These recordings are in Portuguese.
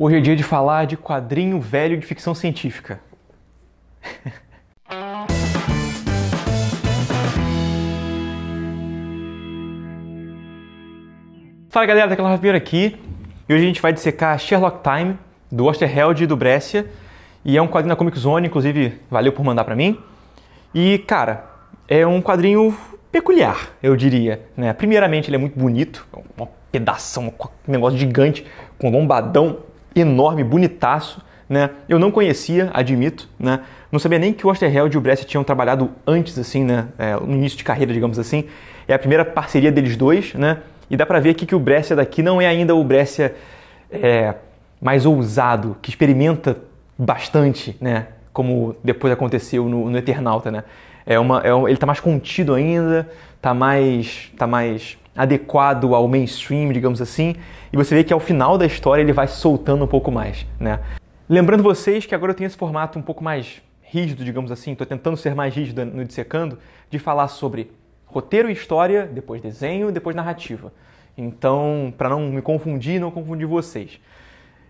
Hoje é dia de falar de quadrinho velho de ficção científica. Fala galera, daquela é Rapier aqui. E hoje a gente vai dissecar Sherlock Time, do Osterheld e do Brescia. E é um quadrinho da Comic Zone, inclusive valeu por mandar para mim. E cara, é um quadrinho peculiar, eu diria. Né? Primeiramente, ele é muito bonito, é uma pedação, um negócio gigante, com lombadão enorme, bonitaço. Né? Eu não conhecia, admito, né? Não sabia nem que o Osterheld e o Brest tinham trabalhado antes, assim, né? É, no início de carreira, digamos assim. É a primeira parceria deles dois, né? E dá pra ver aqui que o Brescia daqui não é ainda o Brescia é, mais ousado, que experimenta bastante, né? Como depois aconteceu no, no Eternauta, né? É uma, é um, ele tá mais contido ainda, tá mais, tá mais adequado ao mainstream, digamos assim, e você vê que ao final da história ele vai soltando um pouco mais, né? Lembrando vocês que agora eu tenho esse formato um pouco mais rígido, digamos assim, estou tentando ser mais rígido no Dissecando, de falar sobre roteiro e história, depois desenho, depois narrativa. Então, para não me confundir, não confundir vocês.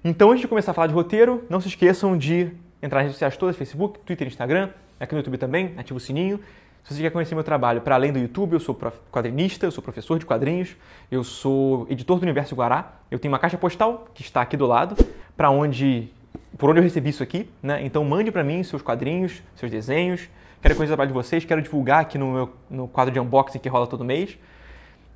Então, antes de começar a falar de roteiro, não se esqueçam de entrar nas redes sociais todas, Facebook, Twitter, Instagram, aqui no YouTube também, ativa o sininho se você quer conhecer meu trabalho para além do YouTube, eu sou quadrinista, eu sou professor de quadrinhos, eu sou editor do Universo Guará, eu tenho uma caixa postal que está aqui do lado, para onde por onde eu recebi isso aqui, né? Então mande para mim seus quadrinhos, seus desenhos, quero conhecer o trabalho de vocês, quero divulgar aqui no meu no quadro de unboxing que rola todo mês.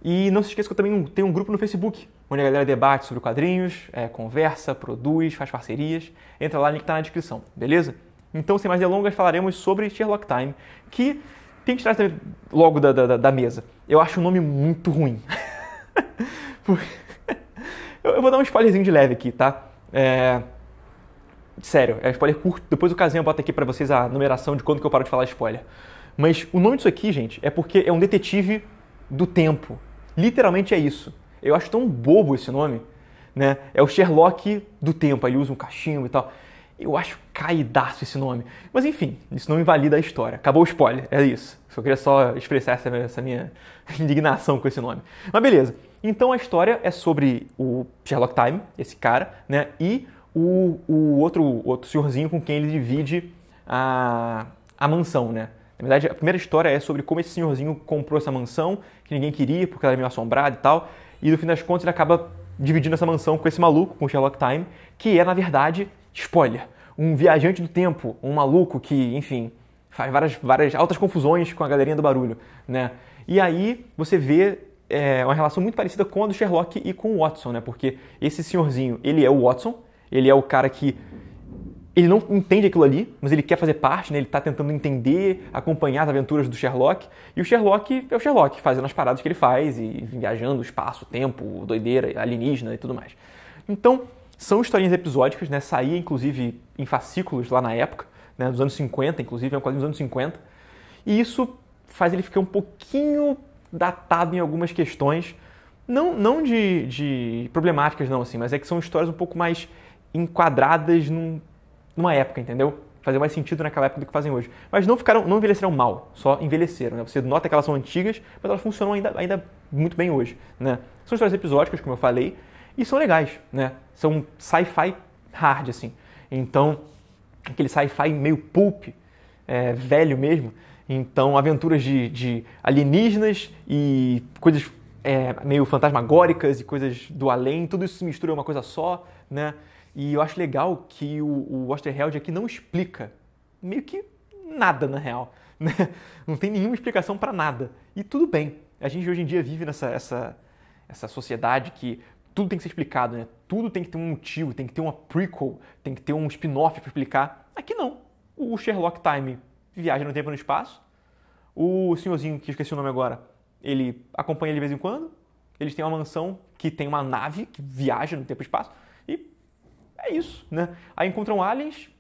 E não se esqueça que eu também tenho um grupo no Facebook, onde a galera debate sobre quadrinhos, é, conversa, produz, faz parcerias. Entra lá, o link está na descrição, beleza? Então, sem mais delongas, falaremos sobre Sherlock Time, que tem que tirar logo da, da, da mesa. Eu acho o nome muito ruim. eu, eu, vou dar um spoilerzinho de leve aqui, tá? É... Sério, é spoiler curto. Depois o casinho bota aqui para vocês a numeração de quando que eu paro de falar spoiler. Mas o nome disso aqui, gente, é porque é um detetive do tempo. Literalmente é isso. Eu acho tão bobo esse nome, né? É o Sherlock do tempo, ele usa um cachimbo e tal. Eu acho caidaço esse nome. Mas enfim, isso não invalida a história. Acabou o spoiler, é isso. Só queria só expressar essa, essa minha indignação com esse nome. Mas beleza. Então a história é sobre o Sherlock Time, esse cara, né? E o, o outro, outro senhorzinho com quem ele divide a, a mansão, né? Na verdade, a primeira história é sobre como esse senhorzinho comprou essa mansão, que ninguém queria, porque ela era é meio assombrada e tal. E no fim das contas ele acaba dividindo essa mansão com esse maluco, com o Sherlock Time, que é, na verdade, spoiler, um viajante do tempo, um maluco que, enfim, faz várias, várias altas confusões com a galerinha do barulho, né? E aí você vê é, uma relação muito parecida com a do Sherlock e com o Watson, né? Porque esse senhorzinho, ele é o Watson, ele é o cara que ele não entende aquilo ali, mas ele quer fazer parte, né? Ele está tentando entender, acompanhar as aventuras do Sherlock. E o Sherlock é o Sherlock, fazendo as paradas que ele faz e viajando, espaço, tempo, doideira, alienígena e tudo mais. Então, são historinhas episódicas, né? Saía, inclusive, em fascículos lá na época, né? Nos anos 50, inclusive, é um quadrinho dos anos 50. E isso faz ele ficar um pouquinho datado em algumas questões, não, não de, de problemáticas não, assim, mas é que são histórias um pouco mais enquadradas num, numa época, entendeu? Fazer mais sentido naquela época do que fazem hoje. Mas não ficaram, não envelheceram mal, só envelheceram. Né? Você nota que elas são antigas, mas elas funcionam ainda, ainda muito bem hoje. Né? São histórias episódicas, como eu falei, e são legais, né? São sci-fi hard, assim. Então, aquele sci-fi meio pulp, é, velho mesmo. Então, aventuras de, de alienígenas e coisas é, meio fantasmagóricas e coisas do além, tudo isso se mistura em uma coisa só, né? E eu acho legal que o, o Osterheld aqui não explica meio que nada, na real. Né? Não tem nenhuma explicação para nada. E tudo bem. A gente hoje em dia vive nessa essa, essa sociedade que tudo tem que ser explicado, né? Tudo tem que ter um motivo, tem que ter uma prequel, tem que ter um spin-off para explicar. Aqui não. O Sherlock Time viaja no tempo e no espaço. O senhorzinho, que esqueci o nome agora, ele acompanha ele de vez em quando. Eles têm uma mansão que tem uma nave que viaja no tempo e espaço. E é isso, né? Aí encontram aliens,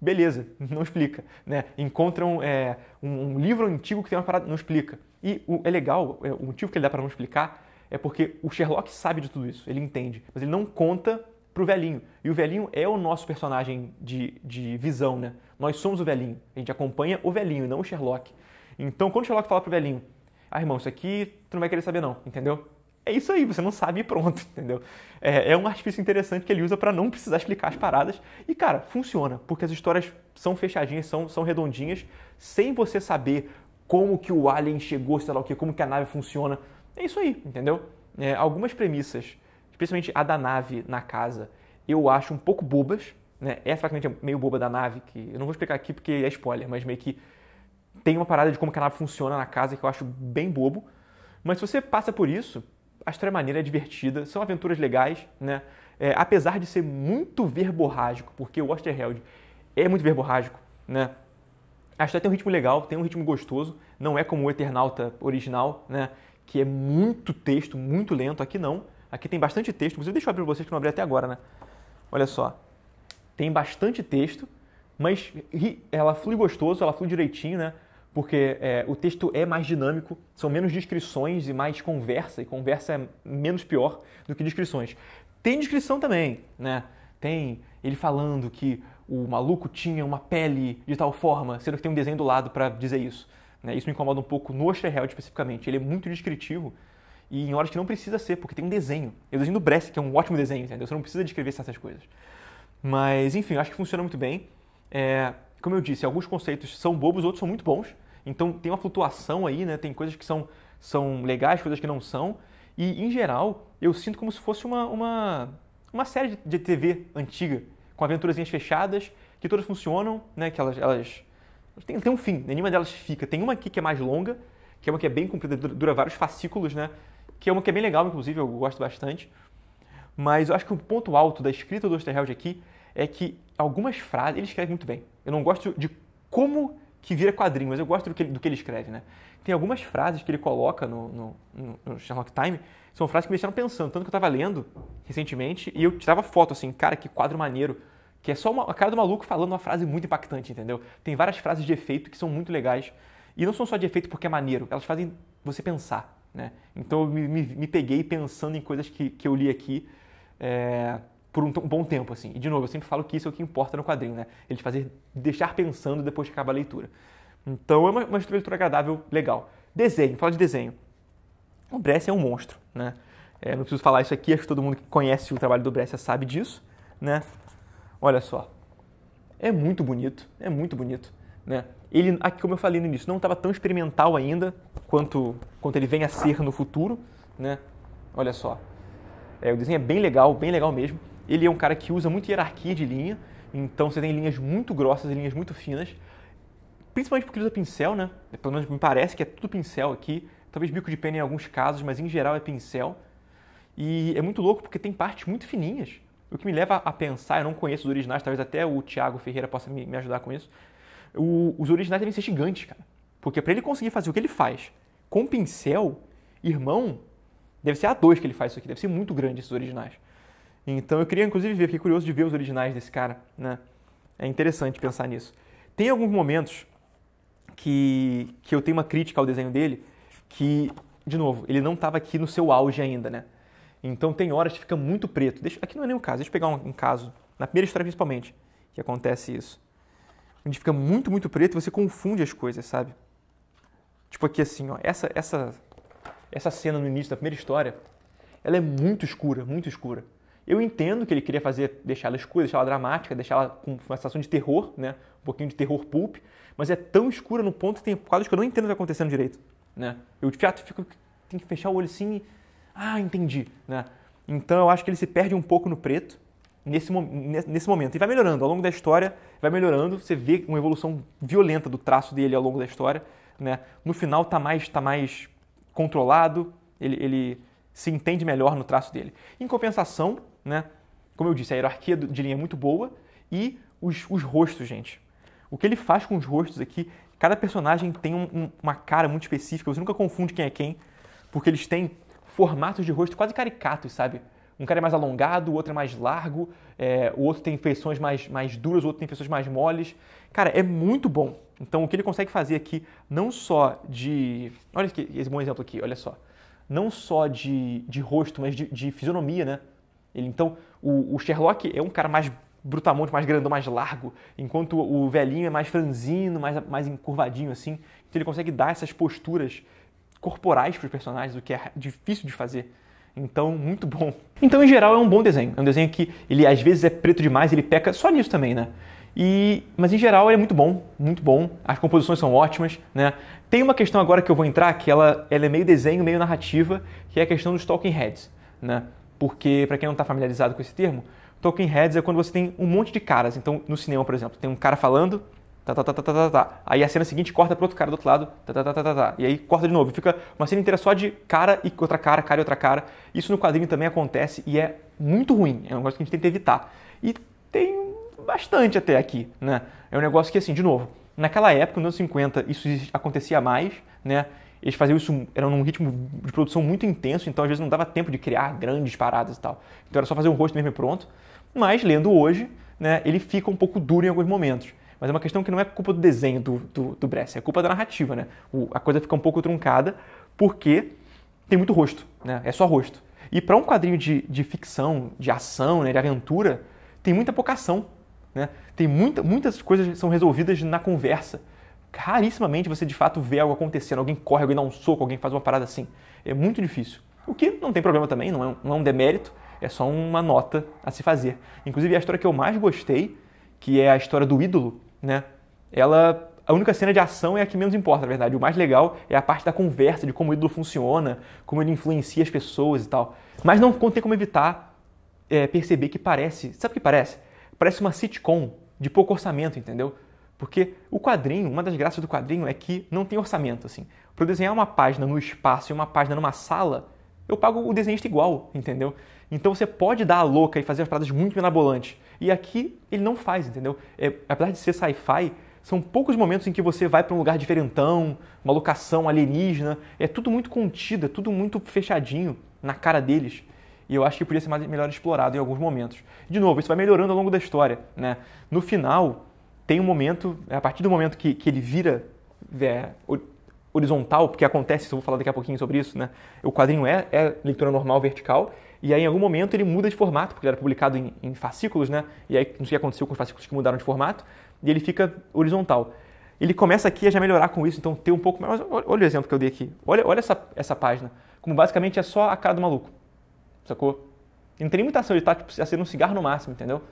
beleza, não explica. Né? Encontram é, um, um, livro antigo que tem uma parada, não explica. E o, é legal, é, o motivo que ele dá para não explicar é porque o Sherlock sabe de tudo isso, ele entende, mas ele não conta pro velhinho. E o velhinho é o nosso personagem de, de visão, né? Nós somos o velhinho, a gente acompanha o velhinho, não o Sherlock. Então, quando o Sherlock fala pro velhinho, ah, irmão, isso aqui tu não vai querer saber não, entendeu? É isso aí, você não sabe e pronto, entendeu? É, é um artifício interessante que ele usa para não precisar explicar as paradas. E, cara, funciona, porque as histórias são fechadinhas, são, são redondinhas, sem você saber como que o alien chegou, sei lá o quê, como que a nave funciona. É isso aí, entendeu? É, algumas premissas, especialmente a da nave na casa, eu acho um pouco bobas. Né? É francamente meio boba da nave, que eu não vou explicar aqui porque é spoiler, mas meio que tem uma parada de como a nave funciona na casa que eu acho bem bobo. Mas se você passa por isso, a história é maneira, é divertida, são aventuras legais, né? É, apesar de ser muito verborrágico, porque o Osterheld é muito verborrágico, né? A história tem um ritmo legal, tem um ritmo gostoso, não é como o Eternauta original, né? que é muito texto, muito lento. Aqui não. Aqui tem bastante texto. Inclusive, deixa eu abrir para vocês que não abri até agora, né? Olha só. Tem bastante texto, mas ela flui gostoso, ela flui direitinho, né? Porque é, o texto é mais dinâmico, são menos descrições e mais conversa, e conversa é menos pior do que descrições. Tem descrição também, né? Tem ele falando que o maluco tinha uma pele de tal forma, sendo que tem um desenho do lado para dizer isso. Né? Isso me incomoda um pouco no Osterheld especificamente. Ele é muito descritivo e em horas que não precisa ser, porque tem um desenho. É o desenho do Brest, que é um ótimo desenho, entendeu? Você não precisa descrever certas coisas. Mas, enfim, acho que funciona muito bem. É, como eu disse, alguns conceitos são bobos, outros são muito bons. Então tem uma flutuação aí, né? Tem coisas que são, são legais, coisas que não são. E, em geral, eu sinto como se fosse uma, uma, uma série de TV antiga, com aventurazinhas fechadas, que todas funcionam, né? Que elas, elas tem, tem um fim, né? nenhuma delas fica. Tem uma aqui que é mais longa, que é uma que é bem comprida, dura vários fascículos, né? Que é uma que é bem legal, inclusive, eu gosto bastante. Mas eu acho que o ponto alto da escrita do Osterheld aqui é que algumas frases ele escreve muito bem. Eu não gosto de como que vira quadrinho, mas eu gosto do que, do que ele escreve, né? Tem algumas frases que ele coloca no, no, no Sherlock Time, são frases que me deixaram pensando, tanto que eu estava lendo recentemente e eu tirava foto assim, cara, que quadro maneiro que é só uma a cara do maluco falando uma frase muito impactante, entendeu? Tem várias frases de efeito que são muito legais. E não são só de efeito porque é maneiro, elas fazem você pensar, né? Então eu me, me, me peguei pensando em coisas que, que eu li aqui é, por um, um, bom tempo, assim. E de novo, eu sempre falo que isso é o que importa no quadrinho, né? Ele fazer deixar pensando depois que acaba a leitura. Então é uma, uma leitura agradável, legal. Desenho, fala de desenho. O Bressa é um monstro, né? É, não preciso falar isso aqui, acho que todo mundo que conhece o trabalho do Bressa sabe disso, né? Olha só, é muito bonito, é muito bonito, né? Ele, aqui como eu falei no início, não estava tão experimental ainda quanto, quanto ele vem a ser no futuro, né? Olha só, é, o desenho é bem legal, bem legal mesmo. Ele é um cara que usa muito hierarquia de linha, então você tem linhas muito grossas e linhas muito finas, principalmente porque usa pincel, né? É, pelo menos me parece que é tudo pincel aqui, talvez bico de pena em alguns casos, mas em geral é pincel. E é muito louco porque tem partes muito fininhas, o que me leva a pensar, eu não conheço os originais, talvez até o Thiago Ferreira possa me, me ajudar com isso. O, os originais devem ser gigantes, cara. Porque para ele conseguir fazer o que ele faz com pincel, irmão, deve ser a dois que ele faz isso aqui, deve ser muito grande esses originais. Então eu queria inclusive ver, fiquei curioso de ver os originais desse cara, né? É interessante pensar nisso. Tem alguns momentos que, que eu tenho uma crítica ao desenho dele, que, de novo, ele não estava aqui no seu auge ainda, né? Então tem horas que fica muito preto. Deixa, aqui não é nem o caso, deixa eu pegar um, um caso, na primeira história principalmente, que acontece isso. Onde fica muito, muito preto e você confunde as coisas, sabe? Tipo aqui assim, ó, essa, essa, essa cena no início da primeira história, ela é muito escura, muito escura. Eu entendo que ele queria fazer, deixar ela escura, deixar ela dramática, deixar ela com uma sensação de terror, né? Um pouquinho de terror pulp, mas é tão escura no ponto que tem quadros que eu não entendo o que está acontecendo direito, né? Eu de fato fico, tenho que fechar o olho assim e ah, entendi, né? Então eu acho que ele se perde um pouco no preto nesse, nesse momento. E vai melhorando, ao longo da história vai melhorando, você vê uma evolução violenta do traço dele ao longo da história, né? No final tá mais, tá mais controlado, ele, ele se entende melhor no traço dele. Em compensação, né? Como eu disse, a hierarquia de linha é muito boa e os, os rostos, gente. O que ele faz com os rostos aqui, cada personagem tem um, um, uma cara muito específica, você nunca confunde quem é quem, porque eles têm formatos de rosto quase caricatos, sabe? Um cara é mais alongado, o outro é mais largo, é, o outro tem feições mais, mais duras, o outro tem feições mais moles. Cara, é muito bom. Então, o que ele consegue fazer aqui, não só de. Olha aqui, esse bom exemplo aqui, olha só. Não só de, de rosto, mas de, de fisionomia, né? Ele, então, o, o Sherlock é um cara mais brutamonte, mais grandão, mais largo, enquanto o velhinho é mais franzino, mais, mais encurvadinho assim. Então ele consegue dar essas posturas corporais para os personagens, o que é difícil de fazer. Então, muito bom. Então, em geral, é um bom desenho. É um desenho que ele às vezes é preto demais, ele peca só nisso também, né? E, mas em geral ele é muito bom, muito bom. As composições são ótimas, né? Tem uma questão agora que eu vou entrar que ela, ela é meio desenho, meio narrativa, que é a questão dos talking heads, né? Porque para quem não está familiarizado com esse termo, talking heads é quando você tem um monte de caras. Então no cinema, por exemplo, tem um cara falando, Tá, tá, tá, tá, tá, tá, tá, Aí a cena seguinte corta para outro cara do outro lado, tá, tá, tá, tá, tá, tá. E aí corta de novo. Fica uma cena inteira só de cara e outra cara, cara e outra cara. Isso no quadrinho também acontece e é muito ruim. É um negócio que a gente tenta evitar. E tem bastante até aqui, né? É um negócio que, assim, de novo, naquela época, nos anos 50, isso acontecia mais, né? Eles faziam isso, era num ritmo de produção muito intenso, então às vezes não dava tempo de criar grandes paradas e tal. Então era só fazer um rosto mesmo e pronto. Mas, lendo hoje, né, ele fica um pouco duro em alguns momentos. Mas é uma questão que não é culpa do desenho do, do, do é culpa da narrativa, né? O, a coisa fica um pouco truncada porque tem muito rosto, né? É só rosto. E para um quadrinho de, de ficção, de ação, né, de aventura, tem muita pouca ação, né? Tem muita, muitas coisas são resolvidas na conversa. Rarissimamente você de fato vê algo acontecendo, alguém corre, alguém dá um soco, alguém faz uma parada assim. É muito difícil. O que não tem problema também, não é um, não é um demérito, é só uma nota a se fazer. Inclusive, a história que eu mais gostei, que é a história do ídolo, né? Ela a única cena de ação é a que menos importa, na verdade. O mais legal é a parte da conversa, de como o ídolo funciona, como ele influencia as pessoas e tal. Mas não tem como evitar é, perceber que parece. Sabe o que parece? Parece uma sitcom de pouco orçamento, entendeu? Porque o quadrinho, uma das graças do quadrinho é que não tem orçamento, assim. Para desenhar uma página no espaço e uma página numa sala, eu pago o desenhista igual, entendeu? Então você pode dar a louca e fazer as paradas muito mirabolantes. E aqui ele não faz, entendeu? É, apesar de ser sci-fi, são poucos momentos em que você vai para um lugar diferentão, uma locação alienígena. É tudo muito contido, é tudo muito fechadinho na cara deles. E eu acho que podia ser mais, melhor explorado em alguns momentos. De novo, isso vai melhorando ao longo da história. Né? No final, tem um momento, é a partir do momento que, que ele vira é, horizontal, porque acontece, eu vou falar daqui a pouquinho sobre isso, né? O quadrinho é, é leitura normal vertical, e aí em algum momento ele muda de formato, porque ele era publicado em, em fascículos, né? E aí não sei o que aconteceu com os fascículos que mudaram de formato, e ele fica horizontal. Ele começa aqui a já melhorar com isso, então ter um pouco mais. Olha, o exemplo que eu dei aqui. Olha, olha essa, essa página. Como basicamente é só a cara do maluco. Sacou? não tem limitação, ele tá tipo, acendendo um cigarro no máximo, entendeu?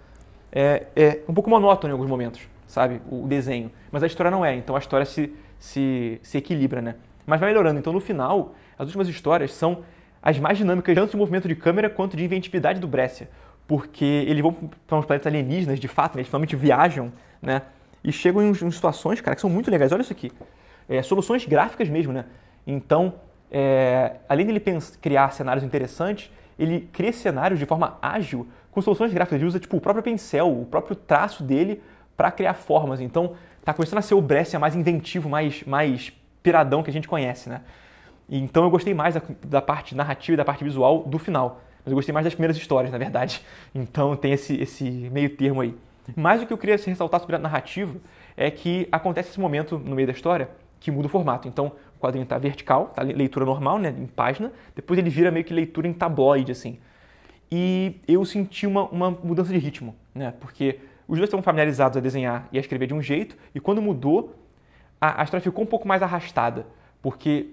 É, é um pouco monótono em alguns momentos, sabe? O desenho. Mas a história não é, então a história se se, se equilibra, né? Mas vai melhorando. Então, no final, as últimas histórias são as mais dinâmicas, tanto de movimento de câmera quanto de inventividade do Brescia. Porque eles vão para uns planetas alienígenas, de fato, né? eles finalmente viajam, né? E chegam em, em, situações, cara, que são muito legais. Olha isso aqui. É, soluções gráficas mesmo, né? Então, é, além dele pensar, criar cenários interessantes, ele cria cenários de forma ágil, com soluções gráficas. Ele usa, tipo, o próprio pincel, o próprio traço dele para criar formas. Então, tá começando a ser o Brescia mais inventivo, mais, mais piradão que a gente conhece, né? Então eu gostei mais da, da, parte narrativa e da parte visual do final. Mas eu gostei mais das primeiras histórias, na verdade. Então tem esse, esse meio termo aí. Mas o que eu queria ressaltar sobre a narrativa é que acontece esse momento no meio da história que muda o formato. Então o quadrinho está vertical, tá leitura normal, né, em página. Depois ele vira meio que leitura em tabloide, assim. E eu senti uma, uma mudança de ritmo, né? Porque os dois estavam familiarizados a desenhar e a escrever de um jeito, e quando mudou, a, a história ficou um pouco mais arrastada, porque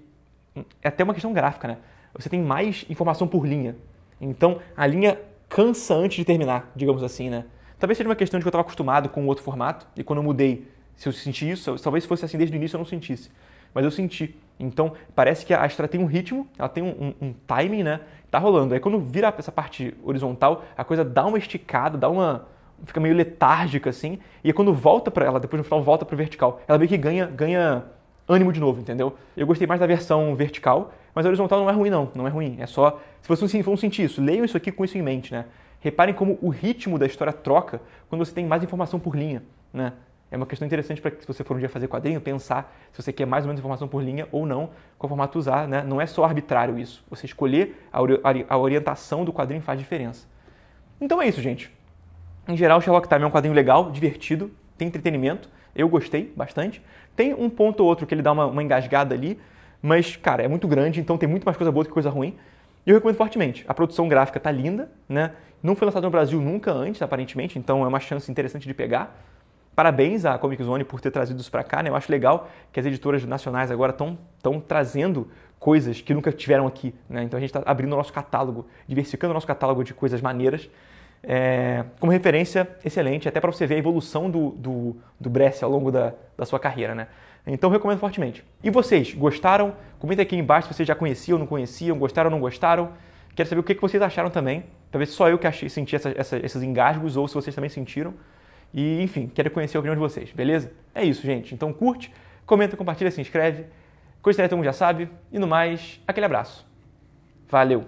hum, é até uma questão gráfica, né? Você tem mais informação por linha. Então, a linha cansa antes de terminar, digamos assim, né? Talvez seja uma questão de que eu estava acostumado com outro formato, e quando eu mudei, se eu senti isso, talvez fosse assim desde o início eu não sentisse. Mas eu senti. Então, parece que a história tem um ritmo, ela tem um, um, um timing, né? Tá rolando. Aí quando vira essa parte horizontal, a coisa dá uma esticada, dá uma, fica meio letárgica assim, e quando volta para ela, depois no final volta o vertical, ela meio que ganha, ganha ânimo de novo, entendeu? Eu gostei mais da versão vertical, mas a horizontal não é ruim não, não é ruim, é só, se vocês vão sentir isso, leiam isso aqui com isso em mente, né? Reparem como o ritmo da história troca quando você tem mais informação por linha, né? É uma questão interessante para que se você for um dia fazer quadrinho, pensar se você quer mais ou menos informação por linha ou não, qual formato usar, né? Não é só arbitrário isso. Você escolher a, ori a orientação do quadrinho faz diferença. Então é isso, gente. Em geral, Sherlock Time é um quadrinho legal, divertido, tem entretenimento. Eu gostei bastante. Tem um ponto ou outro que ele dá uma, uma engasgada ali, mas, cara, é muito grande, então tem muito mais coisa boa do que coisa ruim. E eu recomendo fortemente. A produção gráfica tá linda, né? Não foi lançado no Brasil nunca antes, aparentemente, então é uma chance interessante de pegar. Parabéns à Comic Zone por ter trazido isso para cá, né? Eu acho legal que as editoras nacionais agora estão trazendo coisas que nunca tiveram aqui, né? Então a gente está abrindo o nosso catálogo, diversificando o nosso catálogo de coisas maneiras é, como referência excelente, até para você ver a evolução do, do, do Bress ao longo da, da sua carreira, né? Então recomendo fortemente. E vocês, gostaram? Comenta aqui embaixo se vocês já conheciam, não conheciam, gostaram ou não gostaram. Quero saber o que vocês acharam também. Talvez só eu que achei, senti essa, essa, esses engasgos ou se vocês também sentiram. E, enfim, quero conhecer a opinião de vocês, beleza? É isso, gente. Então curte, comenta, compartilha, se inscreve. Coisa que todo mundo já sabe. E no mais, aquele abraço. Valeu!